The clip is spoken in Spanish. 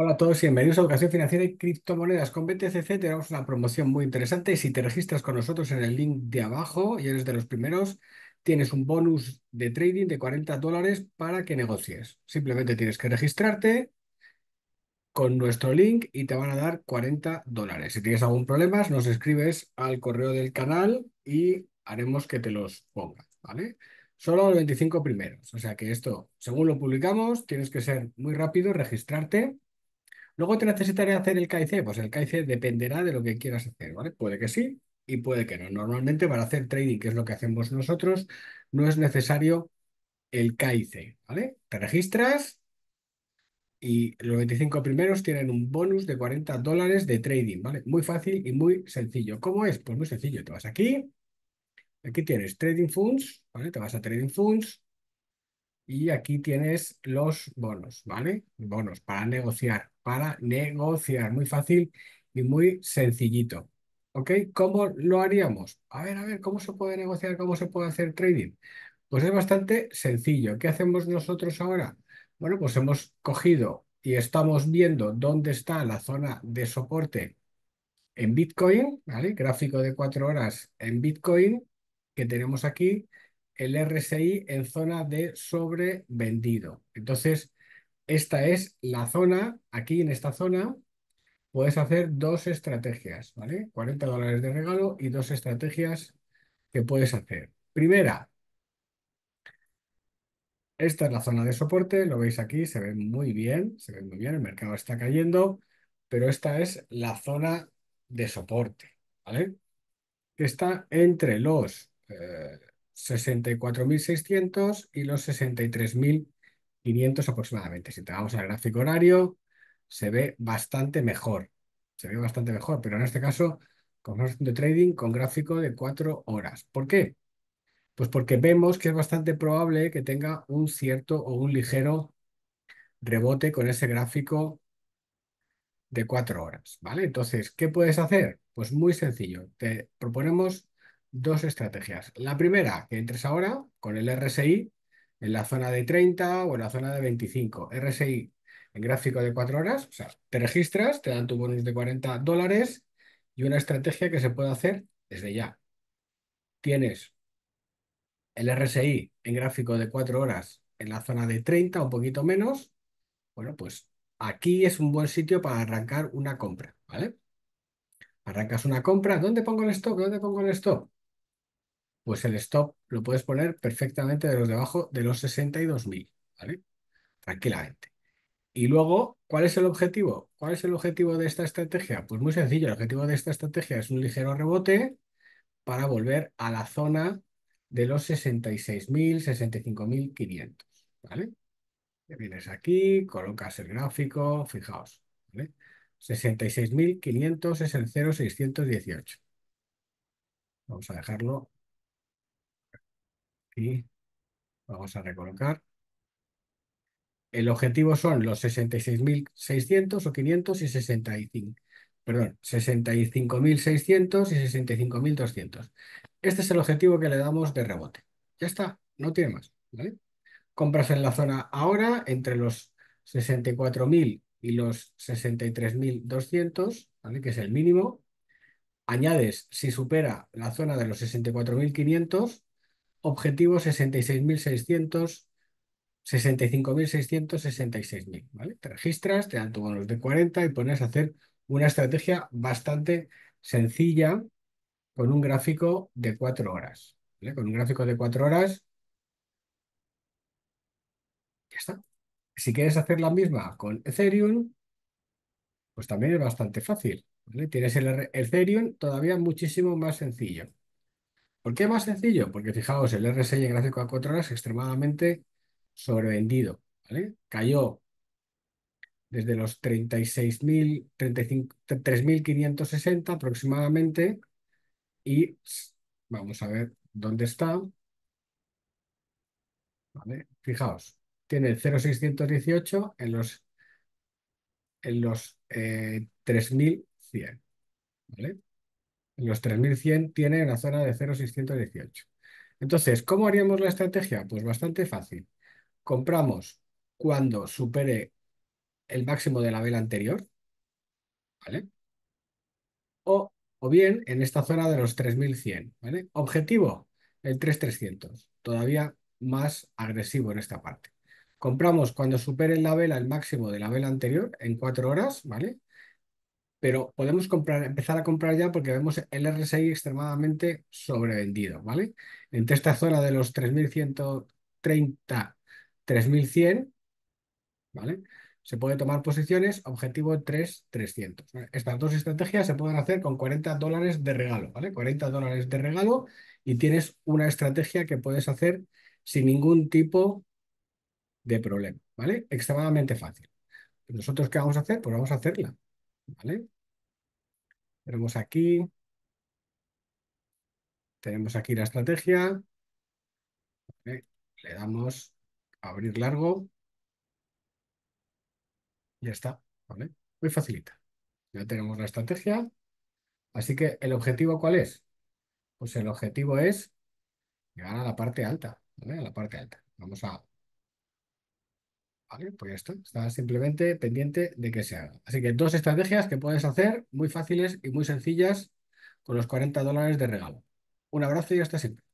Hola a todos y bienvenidos a Educación Financiera y Criptomonedas. Con BTCC tenemos una promoción muy interesante. y Si te registras con nosotros en el link de abajo y eres de los primeros, tienes un bonus de trading de 40 dólares para que negocies. Simplemente tienes que registrarte con nuestro link y te van a dar 40 dólares. Si tienes algún problema, nos escribes al correo del canal y haremos que te los pongas, ¿vale? Solo los 25 primeros. O sea que esto, según lo publicamos, tienes que ser muy rápido, registrarte Luego te necesitaré hacer el KIC. Pues el KIC dependerá de lo que quieras hacer, ¿vale? Puede que sí y puede que no. Normalmente para hacer trading, que es lo que hacemos nosotros, no es necesario el KIC, ¿vale? Te registras y los 25 primeros tienen un bonus de 40 dólares de trading, ¿vale? Muy fácil y muy sencillo. ¿Cómo es? Pues muy sencillo. Te vas aquí, aquí tienes Trading Funds, ¿vale? Te vas a Trading Funds y aquí tienes los bonos, ¿vale? Bonos para negociar para negociar. Muy fácil y muy sencillito. ¿Ok? ¿Cómo lo haríamos? A ver, a ver, ¿cómo se puede negociar? ¿Cómo se puede hacer trading? Pues es bastante sencillo. ¿Qué hacemos nosotros ahora? Bueno, pues hemos cogido y estamos viendo dónde está la zona de soporte en Bitcoin, ¿vale? Gráfico de cuatro horas en Bitcoin, que tenemos aquí el RSI en zona de sobrevendido. Entonces, esta es la zona, aquí en esta zona puedes hacer dos estrategias, ¿vale? 40 dólares de regalo y dos estrategias que puedes hacer. Primera, esta es la zona de soporte, lo veis aquí, se ve muy bien, se ve muy bien, el mercado está cayendo, pero esta es la zona de soporte, ¿vale? Que está entre los 64.600 eh, y los 63.000 500 aproximadamente. Si te vamos al gráfico horario, se ve bastante mejor. Se ve bastante mejor, pero en este caso, con de trading con gráfico de 4 horas. ¿Por qué? Pues porque vemos que es bastante probable que tenga un cierto o un ligero rebote con ese gráfico de 4 horas, ¿vale? Entonces, ¿qué puedes hacer? Pues muy sencillo. Te proponemos dos estrategias. La primera, que entres ahora con el RSI en la zona de 30 o en la zona de 25. RSI en gráfico de 4 horas, o sea, te registras, te dan tu bonus de 40 dólares y una estrategia que se puede hacer desde ya. Tienes el RSI en gráfico de 4 horas en la zona de 30, un poquito menos. Bueno, pues aquí es un buen sitio para arrancar una compra, ¿vale? Arrancas una compra. ¿Dónde pongo el stop? ¿Dónde pongo el stop? pues el stop lo puedes poner perfectamente de los debajo de los 62.000, ¿vale? Tranquilamente. Y luego, ¿cuál es el objetivo? ¿Cuál es el objetivo de esta estrategia? Pues muy sencillo, el objetivo de esta estrategia es un ligero rebote para volver a la zona de los 66.000, 65.500, ¿vale? Vienes aquí, colocas el gráfico, fijaos, ¿vale? 66.500 es el 0,618. Vamos a dejarlo vamos a recolocar. El objetivo son los 66.600 o 500 y 65. Perdón, 65.600 y 65.200. Este es el objetivo que le damos de rebote. Ya está, no tiene más. Compras en la zona ahora entre los 64.000 y los 63.200, que es el mínimo. Añades si supera la zona de los 64.500 objetivo 66.600, 65.600, 66.000, ¿vale? Te registras, te dan tu bonus de 40 y pones a hacer una estrategia bastante sencilla con un gráfico de 4 horas, Con un gráfico de 4 horas, ya está. Si quieres hacer la misma con Ethereum, pues también es bastante fácil, Tienes el Ethereum todavía muchísimo más sencillo. ¿Por qué más sencillo? Porque fijaos, el RSI gráfico a 4 horas extremadamente sobrevendido, ¿vale? Cayó desde los 3.560 aproximadamente y vamos a ver dónde está. Fijaos, tiene 0.618 en los, en los 3.100, eh, ¿vale? los 3100 tiene la zona de 0,618. Entonces, ¿cómo haríamos la estrategia? Pues bastante fácil. Compramos cuando supere el máximo de la vela anterior, ¿vale? O, o bien en esta zona de los 3100, ¿vale? Objetivo, el 3300, todavía más agresivo en esta parte. Compramos cuando supere la vela el máximo de la vela anterior en 4 horas, ¿vale? pero podemos comprar, empezar a comprar ya porque vemos el RSI extremadamente sobrevendido, ¿vale? Entre esta zona de los 3.130, 3.100, ¿vale? Se puede tomar posiciones, objetivo 3.300. Estas dos estrategias se pueden hacer con 40 dólares de regalo, ¿vale? 40 dólares de regalo y tienes una estrategia que puedes hacer sin ningún tipo de problema, ¿vale? Extremadamente fácil. ¿Nosotros qué vamos a hacer? Pues vamos a hacerla. ¿vale? Tenemos aquí, tenemos aquí la estrategia, le damos abrir largo, ya está, ¿vale? Muy facilita. Ya tenemos la estrategia, así que el objetivo ¿cuál es? Pues el objetivo es llegar a la parte alta, A la parte alta. Vamos a pues ya está. Está simplemente pendiente de que se haga. Así que dos estrategias que puedes hacer muy fáciles y muy sencillas con los 40 dólares de regalo. Un abrazo y hasta siempre.